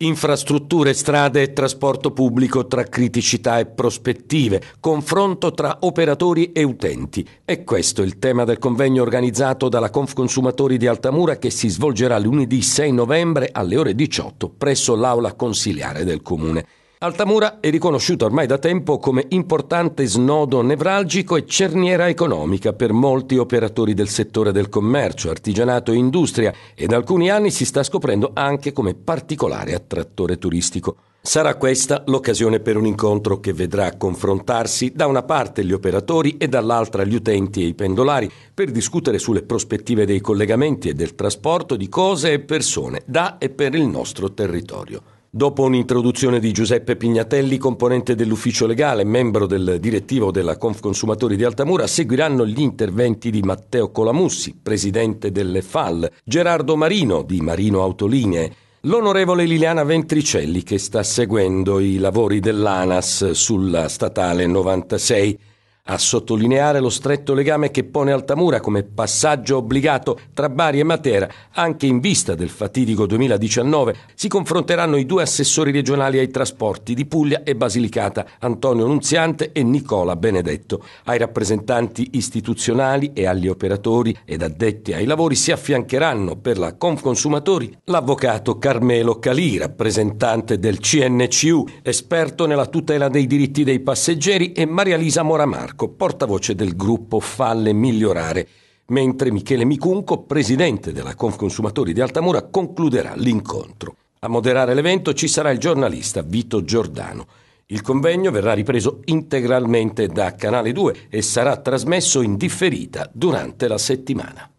Infrastrutture, strade e trasporto pubblico tra criticità e prospettive, confronto tra operatori e utenti. È questo il tema del convegno organizzato dalla Confconsumatori di Altamura che si svolgerà lunedì 6 novembre alle ore 18 presso l'aula consiliare del comune. Altamura è riconosciuta ormai da tempo come importante snodo nevralgico e cerniera economica per molti operatori del settore del commercio, artigianato e industria e da alcuni anni si sta scoprendo anche come particolare attrattore turistico. Sarà questa l'occasione per un incontro che vedrà confrontarsi da una parte gli operatori e dall'altra gli utenti e i pendolari per discutere sulle prospettive dei collegamenti e del trasporto di cose e persone da e per il nostro territorio. Dopo un'introduzione di Giuseppe Pignatelli, componente dell'ufficio legale, membro del direttivo della Confconsumatori di Altamura, seguiranno gli interventi di Matteo Colamussi, presidente delle FAL, Gerardo Marino di Marino Autolinee, l'onorevole Liliana Ventricelli che sta seguendo i lavori dell'ANAS sulla statale 96 a sottolineare lo stretto legame che pone Altamura come passaggio obbligato tra Bari e Matera. Anche in vista del fatidico 2019 si confronteranno i due assessori regionali ai trasporti di Puglia e Basilicata, Antonio Nunziante e Nicola Benedetto. Ai rappresentanti istituzionali e agli operatori ed addetti ai lavori si affiancheranno per la Conconsumatori l'avvocato Carmelo Calì, rappresentante del CNCU, esperto nella tutela dei diritti dei passeggeri, e Maria Lisa Moramarco Marco, portavoce del gruppo Falle Migliorare, mentre Michele Micunco, presidente della Conconsumatori di Altamura, concluderà l'incontro. A moderare l'evento ci sarà il giornalista Vito Giordano. Il convegno verrà ripreso integralmente da Canale 2 e sarà trasmesso in differita durante la settimana.